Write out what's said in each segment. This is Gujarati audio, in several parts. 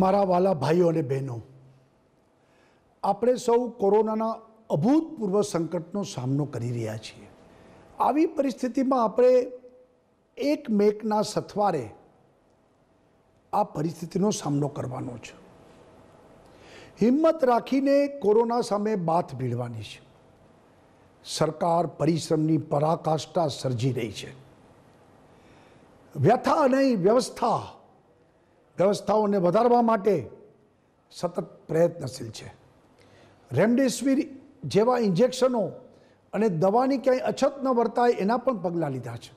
મારા વાલા ભાઈઓ અને બહેનો આપણે સૌ કોરોનાના અભૂતપૂર્વ સંકટનો સામનો કરી રહ્યા છીએ આવી પરિસ્થિતિમાં આપણે એક મેકના સથવારે આ પરિસ્થિતિનો સામનો કરવાનો છે હિંમત રાખીને કોરોના સામે બાથ ભીડવાની છે સરકાર પરિશ્રમની પરાકાષ્ઠા સર્જી રહી છે વ્યથા નહીં વ્યવસ્થા વ્યવસ્થાઓને વધારવા માટે સતત પ્રયત્નશીલ છે રેમડેસિવીર જેવા ઇન્જેક્શનો અને દવાની ક્યાંય અછત ન વર્તાય એના પણ પગલાં લીધા છે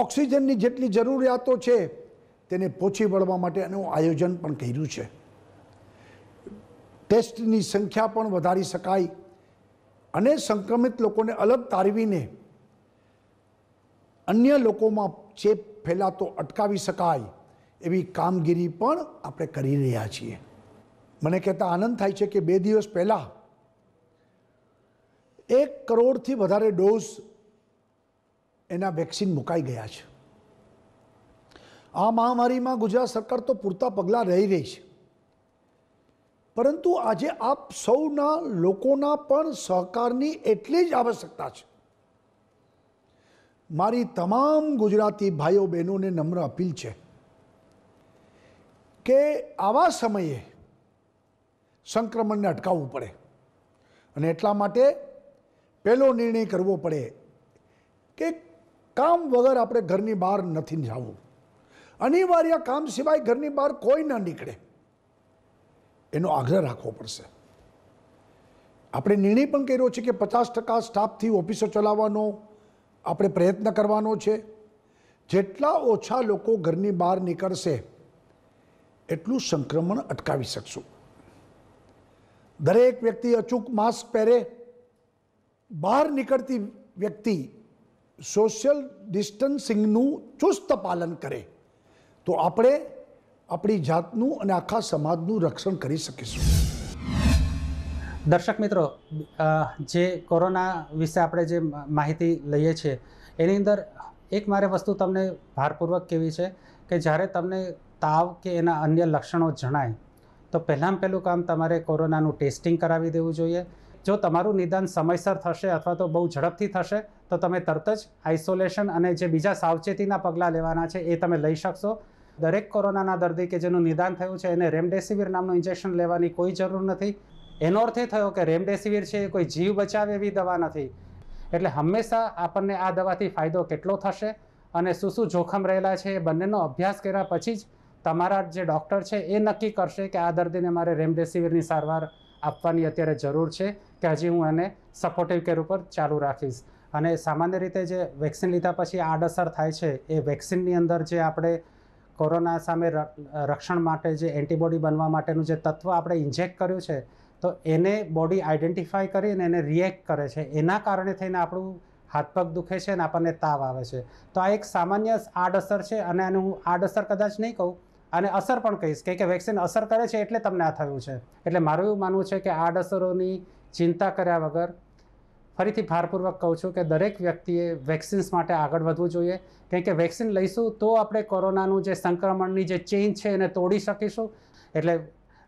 ઓક્સિજનની જેટલી જરૂરિયાતો છે તેને પહોંચી વળવા માટેનું આયોજન પણ કર્યું છે ટેસ્ટની સંખ્યા પણ વધારી શકાય અને સંક્રમિત લોકોને અલગ તારવીને અન્ય લોકોમાં ચેપ ફેલાતો અટકાવી શકાય એવી કામગીરી પણ આપણે કરી રહ્યા છીએ મને કહેતા આનંદ થાય છે કે બે દિવસ પહેલાં એક કરોડથી વધારે ડોઝ એના વેક્સિન મુકાઈ ગયા છે આ મહામારીમાં ગુજરાત સરકાર તો પૂરતા પગલાં રહી રહી છે પરંતુ આજે આપ સૌના લોકોના પણ સહકારની એટલી જ આવશ્યકતા છે મારી તમામ ગુજરાતી ભાઈઓ બહેનોને નમ્ર અપીલ છે કે આવા સમયે સંક્રમણને અટકાવવું પડે અને એટલા માટે પહેલો નિર્ણય કરવો પડે કે કામ વગર આપણે ઘરની બહાર નથી જવું અનિવાર્ય કામ સિવાય ઘરની બહાર કોઈ ના નીકળે એનો આગ્રહ રાખવો પડશે આપણે નિર્ણય પણ કર્યો છે કે પચાસ ટકા સ્ટાફથી ઓફિસો ચલાવવાનો આપણે પ્રયત્ન કરવાનો છે જેટલા ઓછા લોકો ઘરની બહાર નીકળશે એટલું સંક્રમણ અટકાવી શકશું દરેક વ્યક્તિ અચૂક માસ્ક પહેરે બહાર નીકળતી વ્યક્તિ સોશિયલ ડિસ્ટન્સિંગનું ચુસ્ત પાલન કરે તો આપણે આપણી જાતનું અને આખા સમાજનું રક્ષણ કરી શકીશું દર્શક મિત્રો જે કોરોના વિશે આપણે જે માહિતી લઈએ છીએ એની અંદર એક મારે વસ્તુ તમને ભારપૂર્વક કેવી છે કે જ્યારે તમને તાવ કે એના અન્ય લક્ષણો જણાય તો પહેલાં પહેલું કામ તમારે કોરોનાનું ટેસ્ટિંગ કરાવી દેવું જોઈએ જો તમારું નિદાન સમયસર થશે અથવા તો બહુ ઝડપથી થશે તો તમે તરત જ આઇસોલેશન અને જે બીજા સાવચેતીના પગલાં લેવાના છે એ તમે લઈ શકશો દરેક કોરોનાના દર્દી કે જેનું નિદાન થયું છે એને રેમડેસિવિર નામનું ઇન્જેક્શન લેવાની કોઈ જરૂર નથી એનો અર્થ એ થયો કે રેમડેસિવિર છે એ કોઈ જીવ બચાવે એવી દવા નથી એટલે હંમેશા આપણને આ દવાથી ફાયદો કેટલો થશે અને શું શું જોખમ રહેલા છે એ બંનેનો અભ્યાસ કર્યા પછી જ તમારા જે ડૉક્ટર છે એ નક્કી કરશે કે આ દર્દીને મારે રેમડેસિવિરની સારવાર આપવાની અત્યારે જરૂર છે કે હજી હું એને સપોર્ટિવ કેર ઉપર ચાલુ રાખીશ અને સામાન્ય રીતે જે વેક્સિન લીધા પછી આડઅસર થાય છે એ વેક્સિનની અંદર જે આપણે કોરોના સામે રક્ષણ માટે જે એન્ટીબોડી બનવા માટેનું જે તત્વ આપણે ઇન્જેક્ટ કર્યું છે તો એને બોડી આઈડેન્ટિફાય કરીને એને રિએક્ટ કરે છે એના કારણે થઈને આપણું હાથ પગ દુખે છે અને આપણને તાવ આવે છે તો આ એક સામાન્ય આડઅસર છે અને આનું હું આડઅસર કદાચ નહીં કહું અને અસર પણ કહીશ કે વેક્સિન અસર કરે છે એટલે તમને આ થયું છે એટલે મારું એવું માનવું છે કે આડઅસરોની ચિંતા કર્યા વગર ફરીથી ભારપૂર્વક કહું છું કે દરેક વ્યક્તિએ વેક્સિન્સ માટે આગળ વધવું જોઈએ કેમ કે વેક્સિન લઈશું તો આપણે કોરોનાનું જે સંક્રમણની જે ચેઇન છે એને તોડી શકીશું એટલે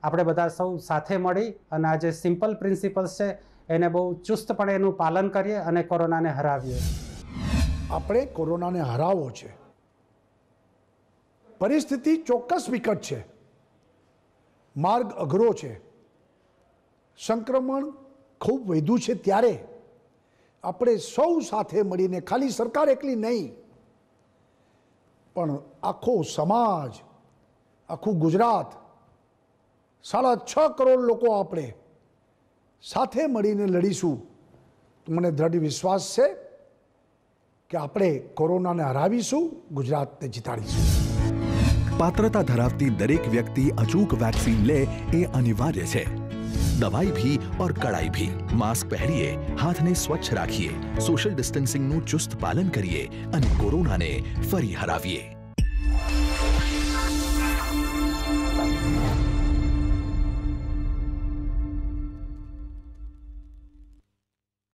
આપણે બધા સૌ સાથે મળી અને આ જે સિમ્પલ પ્રિન્સિપલ્સ છે એને બહુ ચુસ્તપણે એનું પાલન કરીએ અને કોરોનાને હરાવીએ આપણે કોરોનાને હરાવવો છે પરિસ્થિતિ ચોક્કસ વિકટ છે માર્ગ અઘરો છે સંક્રમણ ખૂબ વધ્યું છે ત્યારે આપણે સૌ સાથે મળીને ખાલી સરકાર એકલી નહીં પણ આખો સમાજ આખું ગુજરાત સાડા છ કરોડ લોકો આપણે સાથે મળીને લડીશું મને દ્રઢ વિશ્વાસ છે કે આપણે કોરોનાને હરાવીશું ગુજરાતને જીતાડીશું પાત્રતા ધરાવતી દરેક વ્યક્તિ અચૂક वैक्सीन લે એ અનિવાર્ય છે દવાઈ ભી ઓર કડાઈ ભી માસ્ક પહેરીએ હાથને સ્વચ્છ રાખીએ સોશિયલ ડિસ્ટન્સિંગનું ચુસ્ત પાલન કરીએ અને કોરોનાને ફરી હરાવીએ